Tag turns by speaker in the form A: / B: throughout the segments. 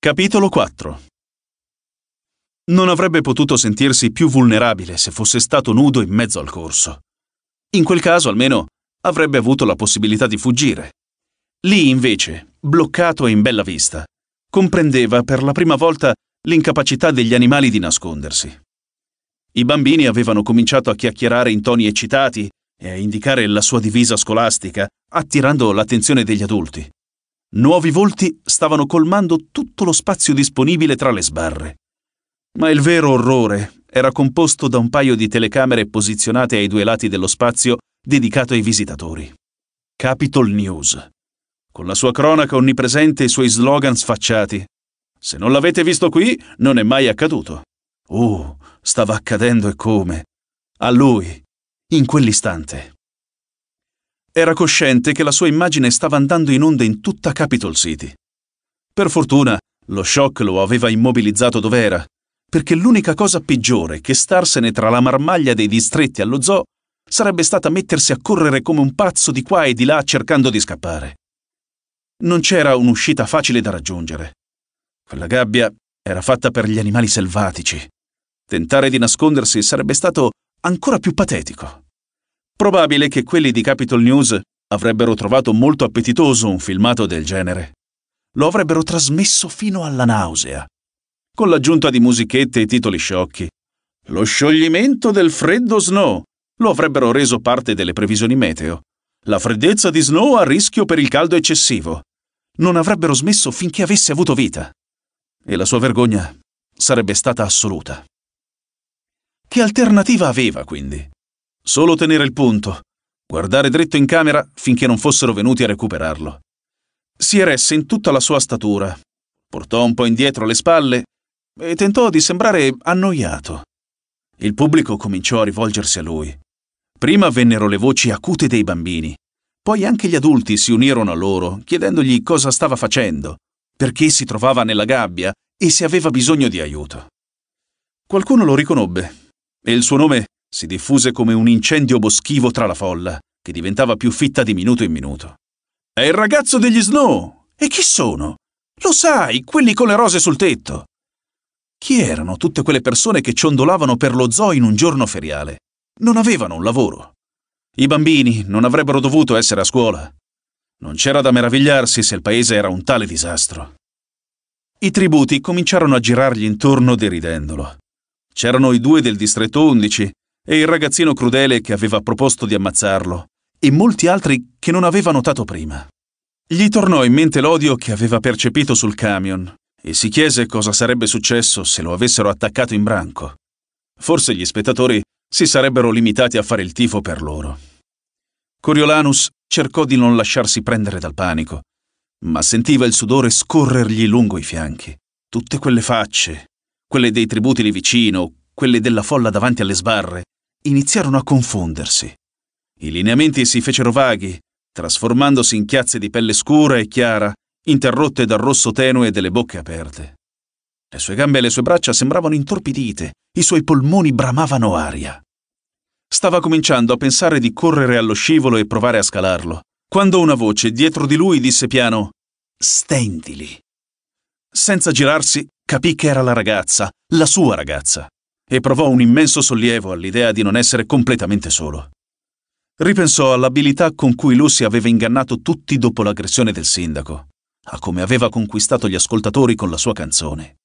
A: Capitolo 4 Non avrebbe potuto sentirsi più vulnerabile se fosse stato nudo in mezzo al corso. In quel caso, almeno, avrebbe avuto la possibilità di fuggire. Lì, invece, bloccato e in bella vista, comprendeva per la prima volta l'incapacità degli animali di nascondersi. I bambini avevano cominciato a chiacchierare in toni eccitati e a indicare la sua divisa scolastica, attirando l'attenzione degli adulti. Nuovi volti stavano colmando tutto lo spazio disponibile tra le sbarre. Ma il vero orrore era composto da un paio di telecamere posizionate ai due lati dello spazio dedicato ai visitatori. Capitol News. Con la sua cronaca onnipresente e i suoi slogan sfacciati. Se non l'avete visto qui, non è mai accaduto. Oh, stava accadendo e come. A lui, in quell'istante. Era cosciente che la sua immagine stava andando in onda in tutta Capitol City. Per fortuna, lo shock lo aveva immobilizzato dov'era, perché l'unica cosa peggiore che starsene tra la marmaglia dei distretti allo zoo sarebbe stata mettersi a correre come un pazzo di qua e di là cercando di scappare. Non c'era un'uscita facile da raggiungere. Quella gabbia era fatta per gli animali selvatici. Tentare di nascondersi sarebbe stato ancora più patetico. Probabile che quelli di Capitol News avrebbero trovato molto appetitoso un filmato del genere. Lo avrebbero trasmesso fino alla nausea, con l'aggiunta di musichette e titoli sciocchi. Lo scioglimento del freddo snow lo avrebbero reso parte delle previsioni meteo. La freddezza di snow a rischio per il caldo eccessivo. Non avrebbero smesso finché avesse avuto vita. E la sua vergogna sarebbe stata assoluta. Che alternativa aveva, quindi? Solo tenere il punto. Guardare dritto in camera finché non fossero venuti a recuperarlo. Si eresse in tutta la sua statura, portò un po' indietro le spalle e tentò di sembrare annoiato. Il pubblico cominciò a rivolgersi a lui. Prima vennero le voci acute dei bambini, poi anche gli adulti si unirono a loro chiedendogli cosa stava facendo, perché si trovava nella gabbia e se aveva bisogno di aiuto. Qualcuno lo riconobbe e il suo nome si diffuse come un incendio boschivo tra la folla, che diventava più fitta di minuto in minuto. È il ragazzo degli Snow! E chi sono? Lo sai, quelli con le rose sul tetto! Chi erano tutte quelle persone che ciondolavano per lo zoo in un giorno feriale? Non avevano un lavoro. I bambini non avrebbero dovuto essere a scuola. Non c'era da meravigliarsi se il paese era un tale disastro. I tributi cominciarono a girargli intorno deridendolo. C'erano i due del distretto 11 e il ragazzino crudele che aveva proposto di ammazzarlo, e molti altri che non aveva notato prima. Gli tornò in mente l'odio che aveva percepito sul camion e si chiese cosa sarebbe successo se lo avessero attaccato in branco. Forse gli spettatori si sarebbero limitati a fare il tifo per loro. Coriolanus cercò di non lasciarsi prendere dal panico, ma sentiva il sudore scorrergli lungo i fianchi. Tutte quelle facce, quelle dei tributi lì vicino, quelle della folla davanti alle sbarre, iniziarono a confondersi. I lineamenti si fecero vaghi, trasformandosi in chiazze di pelle scura e chiara, interrotte dal rosso tenue delle bocche aperte. Le sue gambe e le sue braccia sembravano intorpidite, i suoi polmoni bramavano aria. Stava cominciando a pensare di correre allo scivolo e provare a scalarlo, quando una voce dietro di lui disse piano Stendili. Senza girarsi, capì che era la ragazza, la sua ragazza e provò un immenso sollievo all'idea di non essere completamente solo. Ripensò all'abilità con cui Lucy aveva ingannato tutti dopo l'aggressione del sindaco, a come aveva conquistato gli ascoltatori con la sua canzone.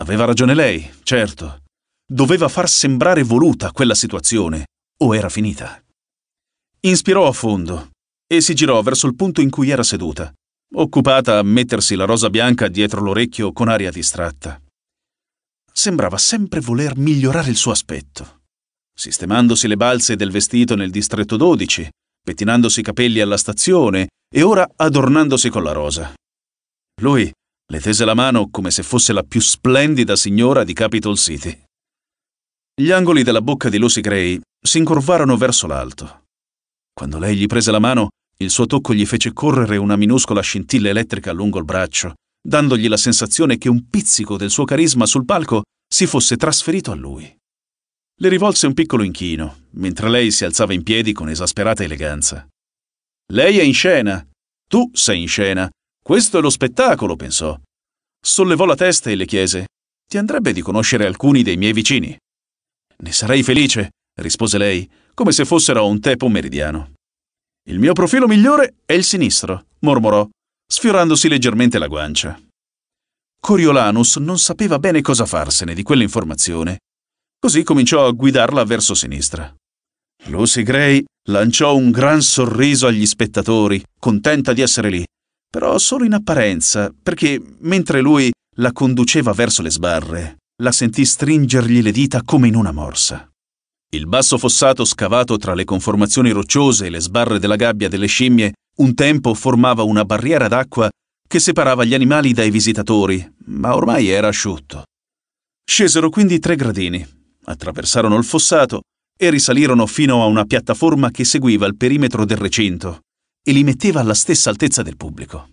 A: Aveva ragione lei, certo. Doveva far sembrare voluta quella situazione, o era finita. Inspirò a fondo e si girò verso il punto in cui era seduta, occupata a mettersi la rosa bianca dietro l'orecchio con aria distratta sembrava sempre voler migliorare il suo aspetto. Sistemandosi le balze del vestito nel distretto 12, pettinandosi i capelli alla stazione e ora adornandosi con la rosa. Lui le tese la mano come se fosse la più splendida signora di Capitol City. Gli angoli della bocca di Lucy Gray si incurvarono verso l'alto. Quando lei gli prese la mano, il suo tocco gli fece correre una minuscola scintilla elettrica lungo il braccio dandogli la sensazione che un pizzico del suo carisma sul palco si fosse trasferito a lui. Le rivolse un piccolo inchino, mentre lei si alzava in piedi con esasperata eleganza. Lei è in scena. Tu sei in scena. Questo è lo spettacolo, pensò. Sollevò la testa e le chiese: Ti andrebbe di conoscere alcuni dei miei vicini? Ne sarei felice, rispose lei, come se fossero a un tè pomeridiano. Il mio profilo migliore è il sinistro, mormorò, sfiorandosi leggermente la guancia. Coriolanus non sapeva bene cosa farsene di quell'informazione, così cominciò a guidarla verso sinistra. Lucy Gray lanciò un gran sorriso agli spettatori, contenta di essere lì, però solo in apparenza, perché mentre lui la conduceva verso le sbarre, la sentì stringergli le dita come in una morsa. Il basso fossato scavato tra le conformazioni rocciose e le sbarre della gabbia delle scimmie un tempo formava una barriera d'acqua che separava gli animali dai visitatori, ma ormai era asciutto. Scesero quindi tre gradini, attraversarono il fossato e risalirono fino a una piattaforma che seguiva il perimetro del recinto e li metteva alla stessa altezza del pubblico.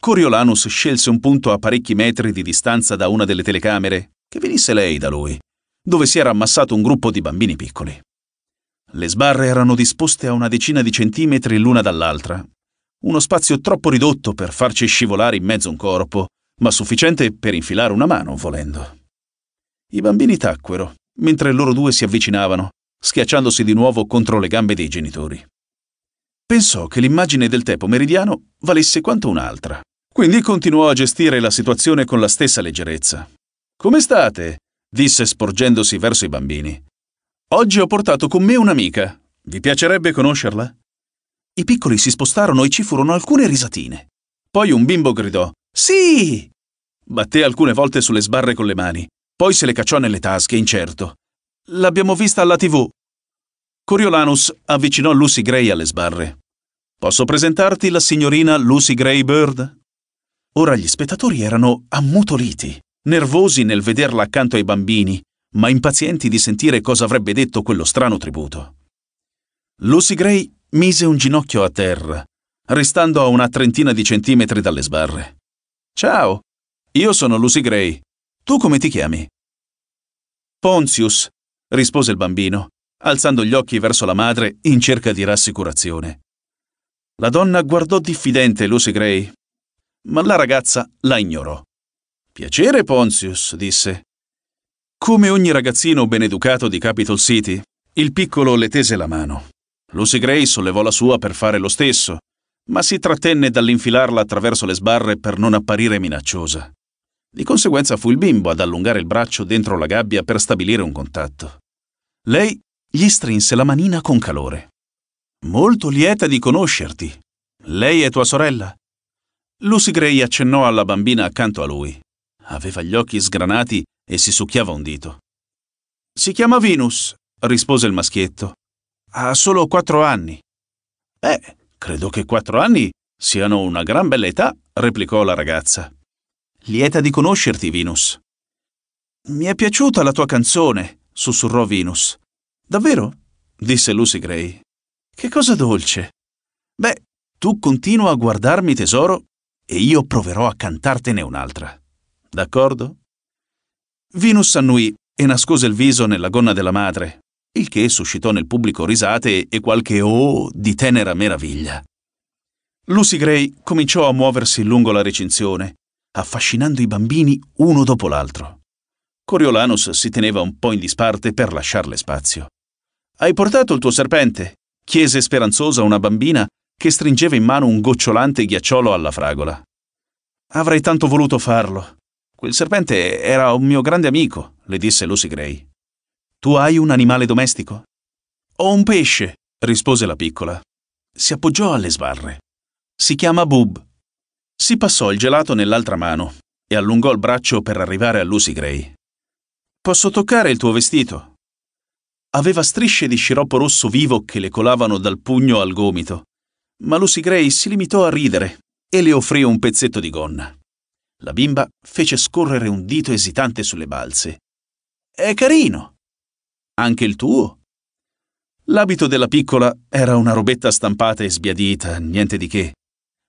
A: Coriolanus scelse un punto a parecchi metri di distanza da una delle telecamere, che venisse lei da lui, dove si era ammassato un gruppo di bambini piccoli. Le sbarre erano disposte a una decina di centimetri l'una dall'altra. Uno spazio troppo ridotto per farci scivolare in mezzo un corpo, ma sufficiente per infilare una mano, volendo. I bambini tacquero, mentre loro due si avvicinavano, schiacciandosi di nuovo contro le gambe dei genitori. Pensò che l'immagine del tempo meridiano valesse quanto un'altra, quindi continuò a gestire la situazione con la stessa leggerezza. Come state? disse sporgendosi verso i bambini. Oggi ho portato con me un'amica. Vi piacerebbe conoscerla? I piccoli si spostarono e ci furono alcune risatine. Poi un bimbo gridò Sì! Batté alcune volte sulle sbarre con le mani, poi se le cacciò nelle tasche, incerto. L'abbiamo vista alla TV. Coriolanus avvicinò Lucy Gray alle sbarre. Posso presentarti la signorina Lucy Gray Bird? Ora gli spettatori erano ammutoliti, nervosi nel vederla accanto ai bambini, ma impazienti di sentire cosa avrebbe detto quello strano tributo. Lucy Gray mise un ginocchio a terra, restando a una trentina di centimetri dalle sbarre. Ciao, io sono Lucy Gray. Tu come ti chiami? Ponzius, rispose il bambino, alzando gli occhi verso la madre in cerca di rassicurazione. La donna guardò diffidente Lucy Gray, ma la ragazza la ignorò. Piacere, Ponzius, disse. Come ogni ragazzino beneducato di Capitol City, il piccolo le tese la mano. Lucy Gray sollevò la sua per fare lo stesso, ma si trattenne dall'infilarla attraverso le sbarre per non apparire minacciosa. Di conseguenza fu il bimbo ad allungare il braccio dentro la gabbia per stabilire un contatto. Lei gli strinse la manina con calore. Molto lieta di conoscerti. Lei è tua sorella? Lucy Gray accennò alla bambina accanto a lui. Aveva gli occhi sgranati e si succhiava un dito. Si chiama Venus, rispose il maschietto. Ha solo quattro anni. Beh, credo che quattro anni siano una gran bella età, replicò la ragazza. Lieta di conoscerti, Venus. Mi è piaciuta la tua canzone, sussurrò Venus. Davvero? disse Lucy Gray. Che cosa dolce. Beh, tu continua a guardarmi, tesoro, e io proverò a cantartene un'altra. D'accordo? Venus annuì e nascose il viso nella gonna della madre, il che suscitò nel pubblico risate e qualche oh di tenera meraviglia. Lucy Gray cominciò a muoversi lungo la recinzione, affascinando i bambini uno dopo l'altro. Coriolanus si teneva un po' in disparte per lasciarle spazio. Hai portato il tuo serpente? chiese speranzosa una bambina che stringeva in mano un gocciolante ghiacciolo alla fragola. Avrei tanto voluto farlo, Quel serpente era un mio grande amico, le disse Lucy Gray. Tu hai un animale domestico? Ho un pesce, rispose la piccola. Si appoggiò alle sbarre. Si chiama Bub. Si passò il gelato nell'altra mano e allungò il braccio per arrivare a Lucy Gray. Posso toccare il tuo vestito? Aveva strisce di sciroppo rosso vivo che le colavano dal pugno al gomito, ma Lucy Gray si limitò a ridere e le offrì un pezzetto di gonna. La bimba fece scorrere un dito esitante sulle balze. È carino. Anche il tuo. L'abito della piccola era una robetta stampata e sbiadita, niente di che.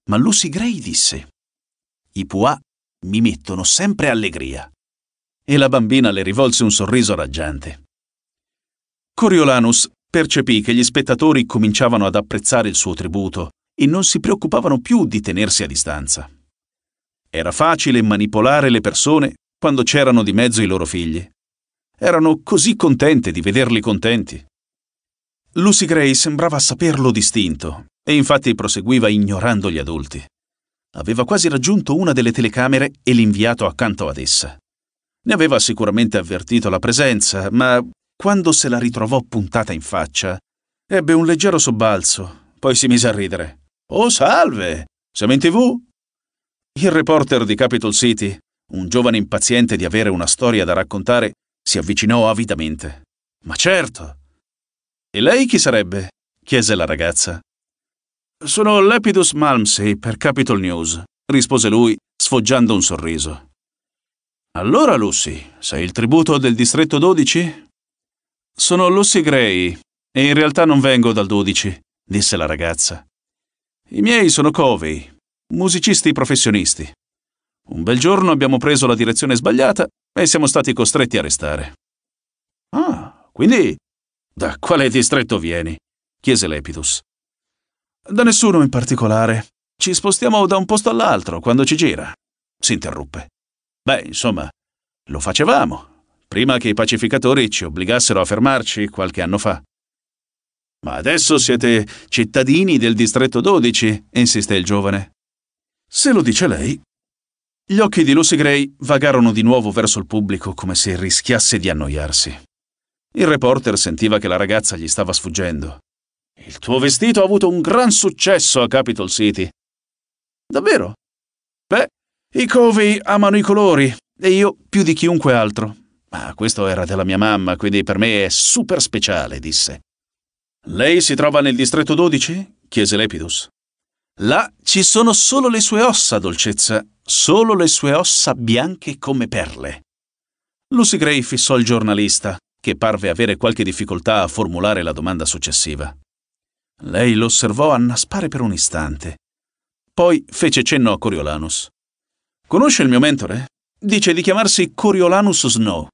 A: Ma Lucy Gray disse: I Pua mi mettono sempre allegria. E la bambina le rivolse un sorriso raggiante. Coriolanus percepì che gli spettatori cominciavano ad apprezzare il suo tributo e non si preoccupavano più di tenersi a distanza. Era facile manipolare le persone quando c'erano di mezzo i loro figli. Erano così contente di vederli contenti. Lucy Gray sembrava saperlo distinto e infatti proseguiva ignorando gli adulti. Aveva quasi raggiunto una delle telecamere e l'inviato accanto ad essa. Ne aveva sicuramente avvertito la presenza, ma quando se la ritrovò puntata in faccia, ebbe un leggero sobbalzo, poi si mise a ridere. Oh salve! Siamo in tv? Il reporter di Capital City, un giovane impaziente di avere una storia da raccontare, si avvicinò avidamente. Ma certo! E lei chi sarebbe? chiese la ragazza. Sono Lepidus Malmsey per Capital News, rispose lui, sfoggiando un sorriso. Allora, Lucy, sei il tributo del distretto 12? Sono Lucy Gray, e in realtà non vengo dal 12, disse la ragazza. I miei sono Covey, musicisti professionisti. Un bel giorno abbiamo preso la direzione sbagliata e siamo stati costretti a restare. Ah, quindi da quale distretto vieni? chiese Lepidus. Da nessuno in particolare. Ci spostiamo da un posto all'altro quando ci gira, si interruppe. Beh, insomma, lo facevamo, prima che i pacificatori ci obbligassero a fermarci qualche anno fa. Ma adesso siete cittadini del distretto 12, insiste il giovane. Se lo dice lei... Gli occhi di Lucy Gray vagarono di nuovo verso il pubblico come se rischiasse di annoiarsi. Il reporter sentiva che la ragazza gli stava sfuggendo. Il tuo vestito ha avuto un gran successo a Capitol City. Davvero? Beh, i Covey amano i colori e io più di chiunque altro. Ma questo era della mia mamma, quindi per me è super speciale, disse. Lei si trova nel distretto 12? chiese Lepidus. Là ci sono solo le sue ossa, dolcezza, solo le sue ossa bianche come perle. Lucy Gray fissò il giornalista, che parve avere qualche difficoltà a formulare la domanda successiva. Lei lo osservò annaspare per un istante. Poi fece cenno a Coriolanus. Conosce il mio mentore? Dice di chiamarsi Coriolanus Snow.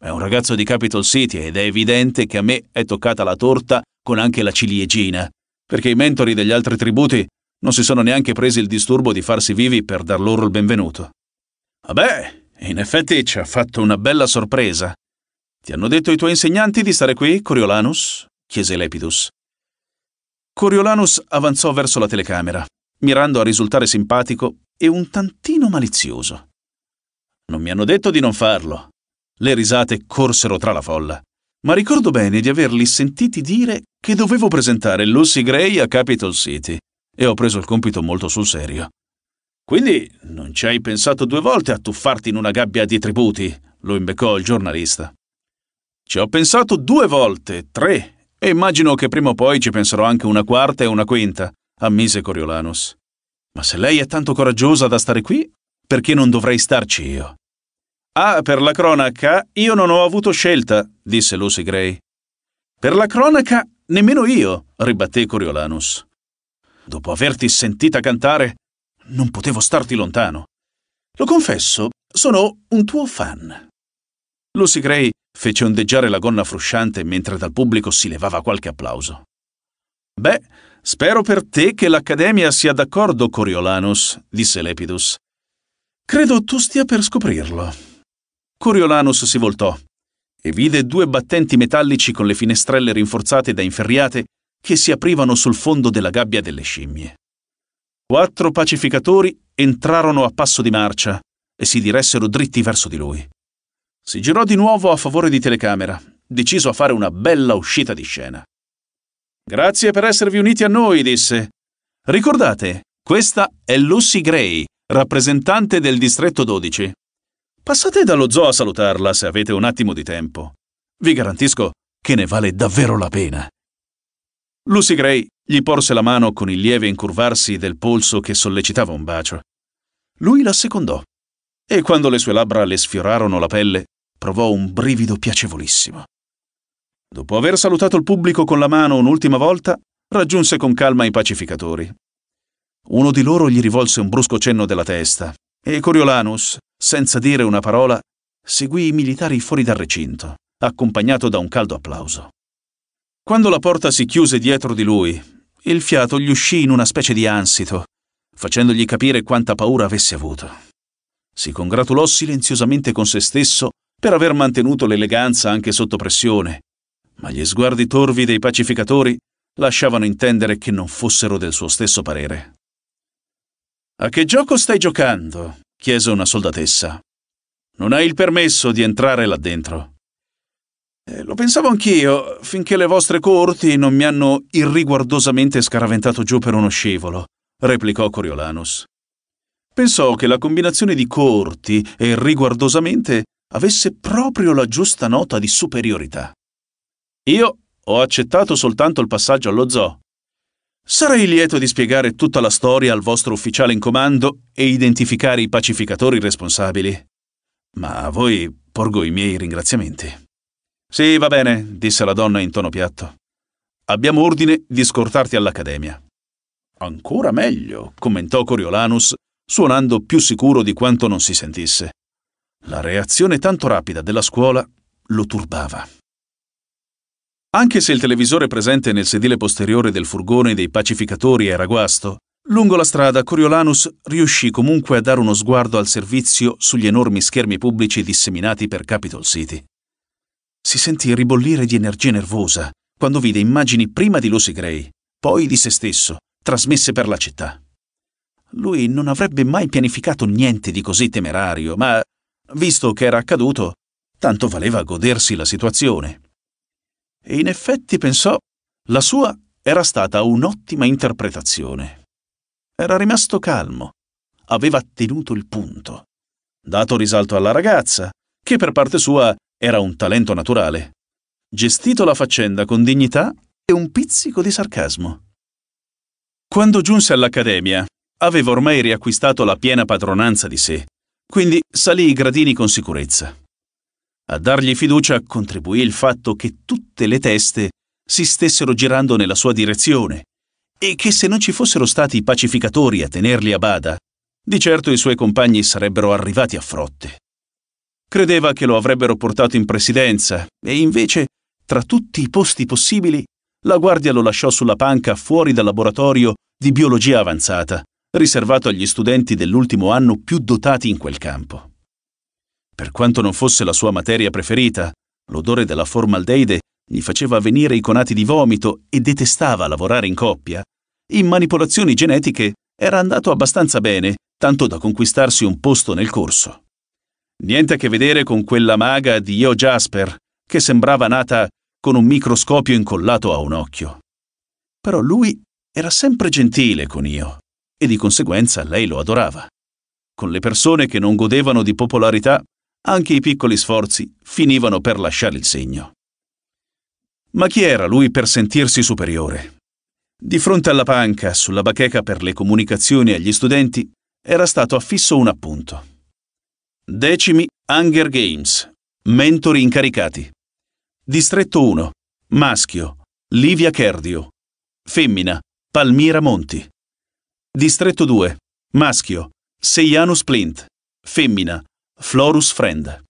A: È un ragazzo di Capital City ed è evidente che a me è toccata la torta con anche la ciliegina, perché i mentori degli altri tributi non si sono neanche presi il disturbo di farsi vivi per dar loro il benvenuto. Vabbè, in effetti ci ha fatto una bella sorpresa. Ti hanno detto i tuoi insegnanti di stare qui, Coriolanus? chiese Lepidus. Coriolanus avanzò verso la telecamera, mirando a risultare simpatico e un tantino malizioso. Non mi hanno detto di non farlo. Le risate corsero tra la folla, ma ricordo bene di averli sentiti dire che dovevo presentare Lucy Gray a Capitol City e ho preso il compito molto sul serio. Quindi non ci hai pensato due volte a tuffarti in una gabbia di tributi, lo imbeccò il giornalista. Ci ho pensato due volte, tre, e immagino che prima o poi ci penserò anche una quarta e una quinta, ammise Coriolanus. Ma se lei è tanto coraggiosa da stare qui, perché non dovrei starci io? Ah, per la cronaca, io non ho avuto scelta, disse Lucy Gray. Per la cronaca, nemmeno io, ribatté Coriolanus dopo averti sentita cantare, non potevo starti lontano. Lo confesso, sono un tuo fan. Lucy Gray fece ondeggiare la gonna frusciante mentre dal pubblico si levava qualche applauso. Beh, spero per te che l'Accademia sia d'accordo, Coriolanus, disse Lepidus. Credo tu stia per scoprirlo. Coriolanus si voltò e vide due battenti metallici con le finestrelle rinforzate da inferriate che si aprivano sul fondo della gabbia delle scimmie. Quattro pacificatori entrarono a passo di marcia e si diressero dritti verso di lui. Si girò di nuovo a favore di telecamera, deciso a fare una bella uscita di scena. Grazie per esservi uniti a noi, disse. Ricordate, questa è Lucy Gray, rappresentante del distretto 12. Passate dallo zoo a salutarla se avete un attimo di tempo. Vi garantisco che ne vale davvero la pena. Lucy Gray gli porse la mano con il lieve incurvarsi del polso che sollecitava un bacio. Lui la secondò e quando le sue labbra le sfiorarono la pelle, provò un brivido piacevolissimo. Dopo aver salutato il pubblico con la mano un'ultima volta, raggiunse con calma i pacificatori. Uno di loro gli rivolse un brusco cenno della testa e Coriolanus, senza dire una parola, seguì i militari fuori dal recinto, accompagnato da un caldo applauso. Quando la porta si chiuse dietro di lui, il fiato gli uscì in una specie di ansito, facendogli capire quanta paura avesse avuto. Si congratulò silenziosamente con se stesso per aver mantenuto l'eleganza anche sotto pressione, ma gli sguardi torvi dei pacificatori lasciavano intendere che non fossero del suo stesso parere. A che gioco stai giocando? chiese una soldatessa. Non hai il permesso di entrare là dentro. Eh, lo pensavo anch'io, finché le vostre corti non mi hanno irriguardosamente scaraventato giù per uno scivolo, replicò Coriolanus. Pensò che la combinazione di corti e riguardosamente avesse proprio la giusta nota di superiorità. Io ho accettato soltanto il passaggio allo zoo. Sarei lieto di spiegare tutta la storia al vostro ufficiale in comando e identificare i pacificatori responsabili. Ma a voi porgo i miei ringraziamenti. Sì, va bene, disse la donna in tono piatto. Abbiamo ordine di scortarti all'Accademia. Ancora meglio, commentò Coriolanus, suonando più sicuro di quanto non si sentisse. La reazione tanto rapida della scuola lo turbava. Anche se il televisore presente nel sedile posteriore del furgone dei pacificatori era guasto, lungo la strada Coriolanus riuscì comunque a dare uno sguardo al servizio sugli enormi schermi pubblici disseminati per Capitol City si sentì ribollire di energia nervosa quando vide immagini prima di Lucy Gray, poi di se stesso, trasmesse per la città. Lui non avrebbe mai pianificato niente di così temerario, ma, visto che era accaduto, tanto valeva godersi la situazione. E in effetti pensò, la sua era stata un'ottima interpretazione. Era rimasto calmo, aveva tenuto il punto, dato risalto alla ragazza, che per parte sua era un talento naturale. Gestito la faccenda con dignità e un pizzico di sarcasmo. Quando giunse all'Accademia, aveva ormai riacquistato la piena padronanza di sé, quindi salì i gradini con sicurezza. A dargli fiducia contribuì il fatto che tutte le teste si stessero girando nella sua direzione e che se non ci fossero stati i pacificatori a tenerli a bada, di certo i suoi compagni sarebbero arrivati a frotte. Credeva che lo avrebbero portato in presidenza e invece, tra tutti i posti possibili, la guardia lo lasciò sulla panca fuori dal laboratorio di biologia avanzata, riservato agli studenti dell'ultimo anno più dotati in quel campo. Per quanto non fosse la sua materia preferita, l'odore della formaldeide gli faceva venire i conati di vomito e detestava lavorare in coppia, in manipolazioni genetiche era andato abbastanza bene, tanto da conquistarsi un posto nel corso. Niente a che vedere con quella maga di Io Jasper, che sembrava nata con un microscopio incollato a un occhio. Però lui era sempre gentile con Io, e di conseguenza lei lo adorava. Con le persone che non godevano di popolarità, anche i piccoli sforzi finivano per lasciare il segno. Ma chi era lui per sentirsi superiore? Di fronte alla panca, sulla bacheca per le comunicazioni agli studenti, era stato affisso un appunto. Decimi Hunger Games. Mentori incaricati. Distretto 1. Maschio. Livia Kerdio. Femmina. Palmira Monti. Distretto 2. Maschio. Seiano Splint. Femmina. Florus Friend.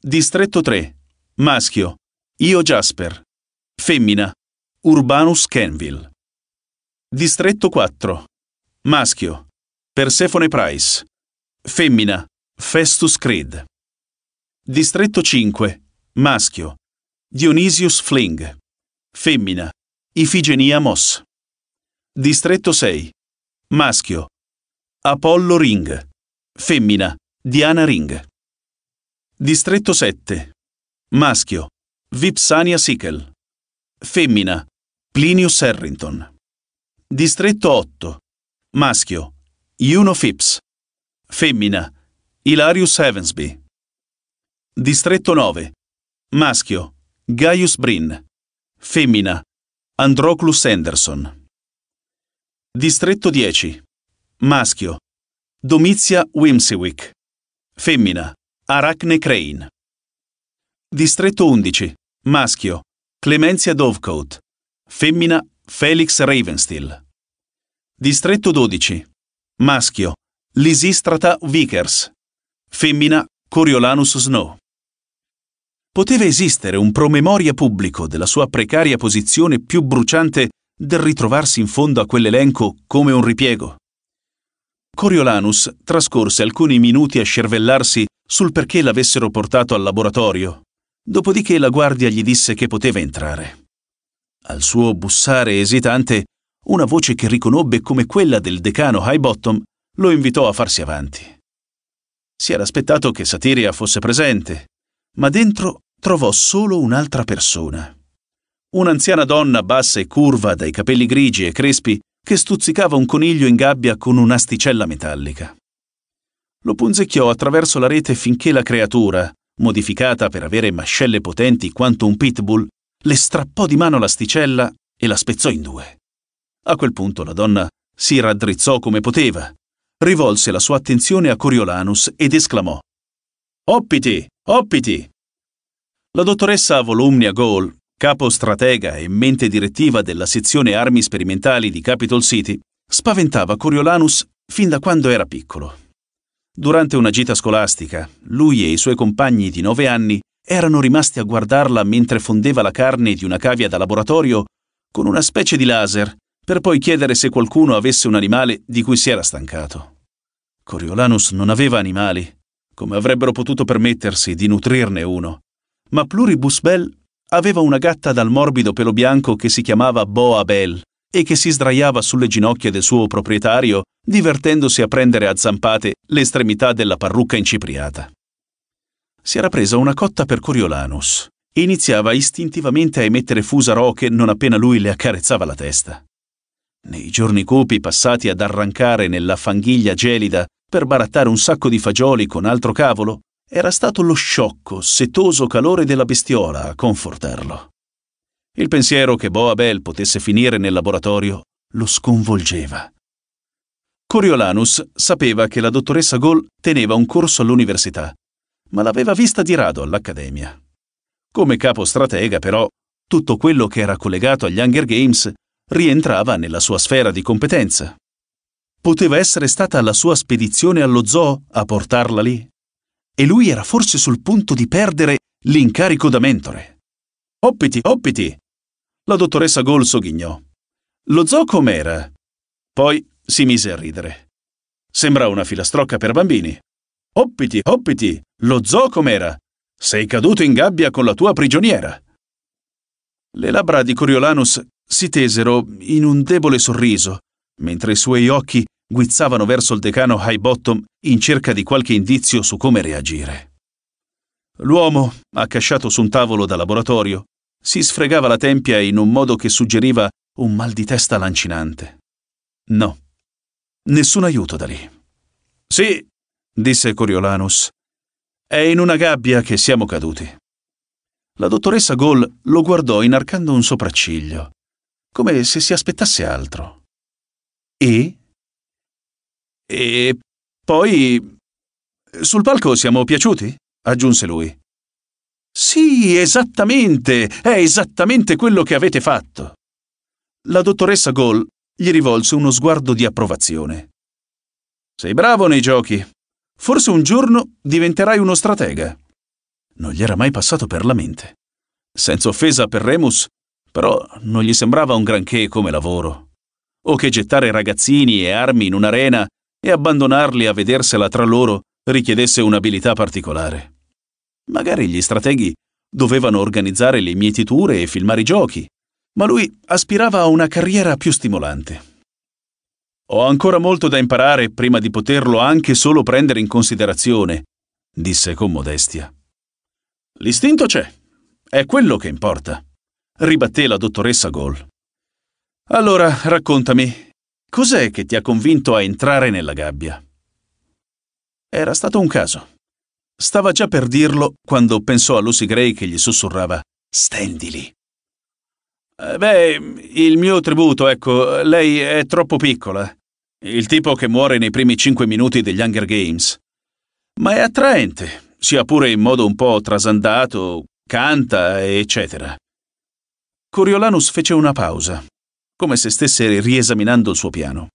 A: Distretto 3. Maschio. Io Jasper. Femmina. Urbanus Kenville. Distretto 4. Maschio. Persephone Price. Femmina. Festus Creed. Distretto 5. Maschio. Dionysius Fling. Femmina. Ifigenia Moss. Distretto 6. Maschio. Apollo Ring. Femmina. Diana Ring. Distretto 7. Maschio. Vipsania Sichel. Femmina. Plinius Harrington. Distretto 8. Maschio. Juno Phipps. Femmina. Ilarius Evansby. Distretto 9. Maschio. Gaius Brin. Femmina. Androclus Anderson. Distretto 10. Maschio. Domizia Wimsiwick. Femmina. Arachne Crane. Distretto 11. Maschio. Clemenzia Dovecote. Femmina. Felix Ravensteel. Distretto 12. Maschio. Lisistrata Vickers. Femmina Coriolanus Snow. Poteva esistere un promemoria pubblico della sua precaria posizione più bruciante del ritrovarsi in fondo a quell'elenco come un ripiego. Coriolanus trascorse alcuni minuti a scervellarsi sul perché l'avessero portato al laboratorio, dopodiché la guardia gli disse che poteva entrare. Al suo bussare esitante, una voce che riconobbe come quella del decano High Bottom lo invitò a farsi avanti. Si era aspettato che Satiria fosse presente, ma dentro trovò solo un'altra persona. Un'anziana donna bassa e curva, dai capelli grigi e crespi, che stuzzicava un coniglio in gabbia con un'asticella metallica. Lo punzecchiò attraverso la rete finché la creatura, modificata per avere mascelle potenti quanto un pitbull, le strappò di mano l'asticella e la spezzò in due. A quel punto la donna si raddrizzò come poteva, rivolse la sua attenzione a Coriolanus ed esclamò Oppiti! Oppiti! La dottoressa Volumnia Goal, capo stratega e mente direttiva della sezione armi sperimentali di Capitol City, spaventava Coriolanus fin da quando era piccolo. Durante una gita scolastica, lui e i suoi compagni di nove anni erano rimasti a guardarla mentre fondeva la carne di una cavia da laboratorio con una specie di laser per poi chiedere se qualcuno avesse un animale di cui si era stancato. Coriolanus non aveva animali, come avrebbero potuto permettersi di nutrirne uno, ma Pluribus Bell aveva una gatta dal morbido pelo bianco che si chiamava Boa Bell e che si sdraiava sulle ginocchia del suo proprietario, divertendosi a prendere a zampate l'estremità della parrucca incipriata. Si era presa una cotta per Coriolanus e iniziava istintivamente a emettere fusa roche non appena lui le accarezzava la testa. Nei giorni cupi passati ad arrancare nella fanghiglia gelida per barattare un sacco di fagioli con altro cavolo, era stato lo sciocco, setoso calore della bestiola a confortarlo. Il pensiero che Boabel potesse finire nel laboratorio lo sconvolgeva. Coriolanus sapeva che la dottoressa Gol teneva un corso all'università, ma l'aveva vista di rado all'accademia. Come capo stratega, però, tutto quello che era collegato agli Hunger Games rientrava nella sua sfera di competenza. Poteva essere stata la sua spedizione allo zoo a portarla lì? E lui era forse sul punto di perdere l'incarico da mentore. Oppiti, oppiti! La dottoressa Gol sogghignò. Lo zoo com'era? Poi si mise a ridere. Sembra una filastrocca per bambini. Oppiti, oppiti! Lo zoo com'era? Sei caduto in gabbia con la tua prigioniera. Le labbra di Coriolanus si tesero in un debole sorriso, mentre i suoi occhi guizzavano verso il decano Highbottom in cerca di qualche indizio su come reagire. L'uomo, accasciato su un tavolo da laboratorio, si sfregava la tempia in un modo che suggeriva un mal di testa lancinante. No, nessun aiuto da lì. Sì, disse Coriolanus, è in una gabbia che siamo caduti. La dottoressa Gall lo guardò inarcando un sopracciglio come se si aspettasse altro. E? E poi... Sul palco siamo piaciuti? aggiunse lui. Sì, esattamente, è esattamente quello che avete fatto. La dottoressa Gall gli rivolse uno sguardo di approvazione. Sei bravo nei giochi. Forse un giorno diventerai uno stratega. Non gli era mai passato per la mente. Senza offesa per Remus, però non gli sembrava un granché come lavoro. O che gettare ragazzini e armi in un'arena e abbandonarli a vedersela tra loro richiedesse un'abilità particolare. Magari gli strateghi dovevano organizzare le mietiture e filmare i giochi, ma lui aspirava a una carriera più stimolante. Ho ancora molto da imparare prima di poterlo anche solo prendere in considerazione, disse con modestia. L'istinto c'è, è quello che importa ribatté la dottoressa Gol. Allora, raccontami, cos'è che ti ha convinto a entrare nella gabbia? Era stato un caso. Stava già per dirlo quando pensò a Lucy Gray che gli sussurrava Stendili. Eh, beh, il mio tributo, ecco, lei è troppo piccola. Il tipo che muore nei primi cinque minuti degli Hunger Games. Ma è attraente, sia pure in modo un po' trasandato, canta, eccetera. Coriolanus fece una pausa, come se stesse riesaminando il suo piano.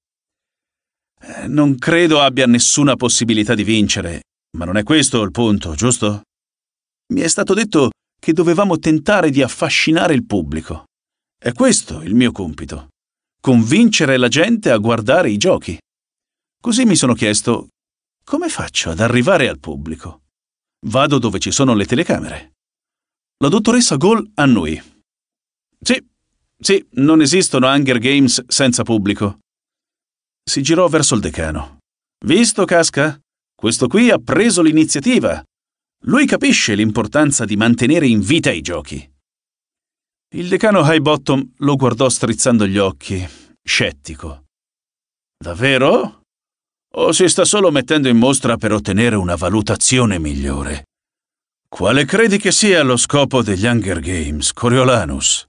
A: Eh, non credo abbia nessuna possibilità di vincere, ma non è questo il punto, giusto? Mi è stato detto che dovevamo tentare di affascinare il pubblico. È questo il mio compito. Convincere la gente a guardare i giochi. Così mi sono chiesto, come faccio ad arrivare al pubblico? Vado dove ci sono le telecamere. La dottoressa Gall annui. Sì, sì, non esistono Hunger Games senza pubblico. Si girò verso il decano. Visto, Casca? Questo qui ha preso l'iniziativa. Lui capisce l'importanza di mantenere in vita i giochi. Il decano Highbottom lo guardò strizzando gli occhi, scettico. Davvero? O si sta solo mettendo in mostra per ottenere una valutazione migliore? Quale credi che sia lo scopo degli Hunger Games, Coriolanus?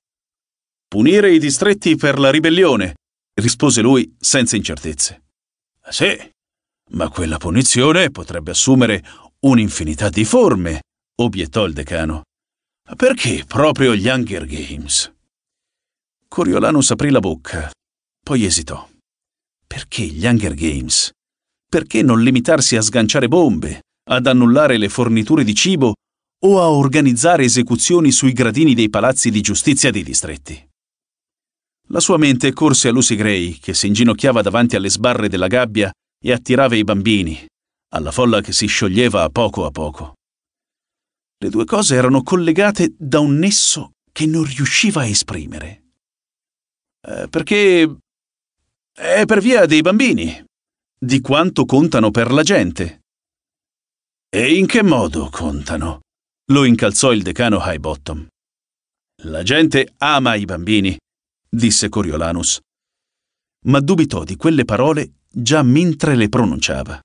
A: punire i distretti per la ribellione, rispose lui senza incertezze. Ah, sì, ma quella punizione potrebbe assumere un'infinità di forme, obiettò il decano. Perché proprio gli Hunger Games? Coriolanus aprì la bocca, poi esitò. Perché gli Hunger Games? Perché non limitarsi a sganciare bombe, ad annullare le forniture di cibo o a organizzare esecuzioni sui gradini dei palazzi di giustizia dei distretti? La sua mente corse a Lucy Gray, che si inginocchiava davanti alle sbarre della gabbia e attirava i bambini, alla folla che si scioglieva a poco a poco. Le due cose erano collegate da un nesso che non riusciva a esprimere. Eh, perché è per via dei bambini, di quanto contano per la gente. E in che modo contano? lo incalzò il decano Highbottom. La gente ama i bambini disse Coriolanus. Ma dubitò di quelle parole già mentre le pronunciava.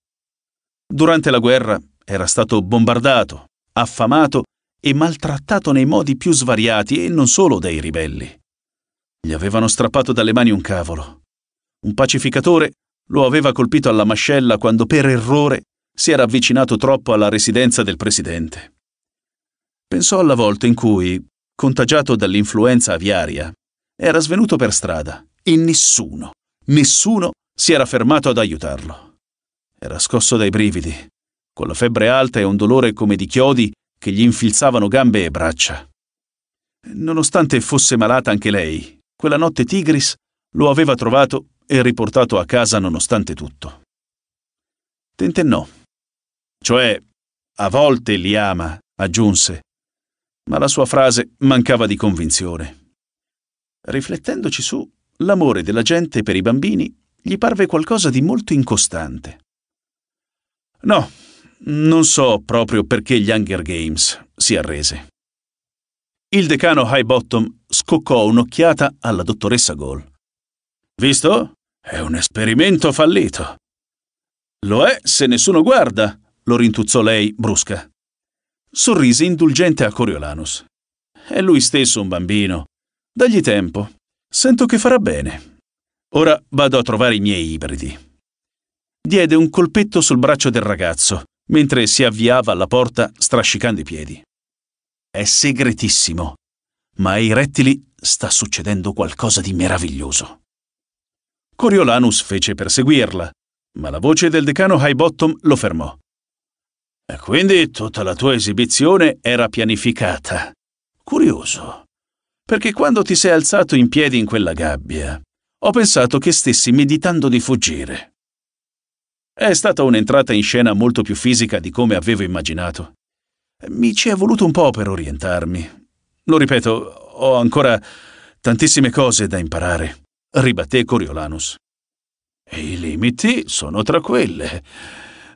A: Durante la guerra era stato bombardato, affamato e maltrattato nei modi più svariati e non solo dai ribelli. Gli avevano strappato dalle mani un cavolo. Un pacificatore lo aveva colpito alla mascella quando per errore si era avvicinato troppo alla residenza del presidente. Pensò alla volta in cui, contagiato dall'influenza aviaria, era svenuto per strada e nessuno, nessuno si era fermato ad aiutarlo. Era scosso dai brividi, con la febbre alta e un dolore come di chiodi che gli infilzavano gambe e braccia. Nonostante fosse malata anche lei, quella notte Tigris lo aveva trovato e riportato a casa nonostante tutto. Tentennò. Cioè, a volte li ama, aggiunse, ma la sua frase mancava di convinzione. Riflettendoci su, l'amore della gente per i bambini gli parve qualcosa di molto incostante. No, non so proprio perché gli Hunger Games si arrese. Il decano Highbottom scoccò un'occhiata alla dottoressa Gall. Visto? È un esperimento fallito. Lo è se nessuno guarda, lo rintuzzò lei, brusca. Sorrise indulgente a Coriolanus. È lui stesso un bambino. Dagli tempo. Sento che farà bene. Ora vado a trovare i miei ibridi. Diede un colpetto sul braccio del ragazzo, mentre si avviava alla porta strascicando i piedi. È segretissimo, ma ai rettili sta succedendo qualcosa di meraviglioso. Coriolanus fece per seguirla, ma la voce del decano Highbottom lo fermò. E quindi tutta la tua esibizione era pianificata. Curioso perché quando ti sei alzato in piedi in quella gabbia, ho pensato che stessi meditando di fuggire. È stata un'entrata in scena molto più fisica di come avevo immaginato. Mi ci è voluto un po' per orientarmi. Lo ripeto, ho ancora tantissime cose da imparare, ribatté Coriolanus. E i limiti sono tra quelle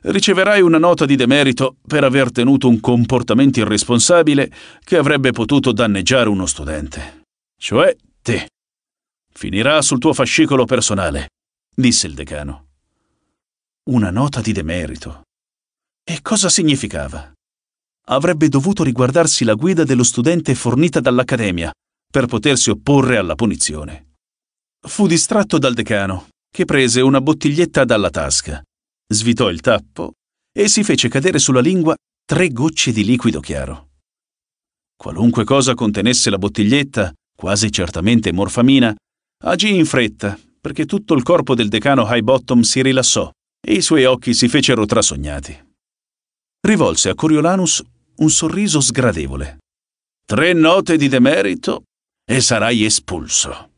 A: riceverai una nota di demerito per aver tenuto un comportamento irresponsabile che avrebbe potuto danneggiare uno studente. Cioè te. Finirà sul tuo fascicolo personale, disse il decano. Una nota di demerito. E cosa significava? Avrebbe dovuto riguardarsi la guida dello studente fornita dall'Accademia per potersi opporre alla punizione. Fu distratto dal decano, che prese una bottiglietta dalla tasca svitò il tappo e si fece cadere sulla lingua tre gocce di liquido chiaro. Qualunque cosa contenesse la bottiglietta, quasi certamente morfamina, agì in fretta perché tutto il corpo del decano Highbottom si rilassò e i suoi occhi si fecero trasognati. Rivolse a Coriolanus un sorriso sgradevole. Tre note di demerito e sarai espulso.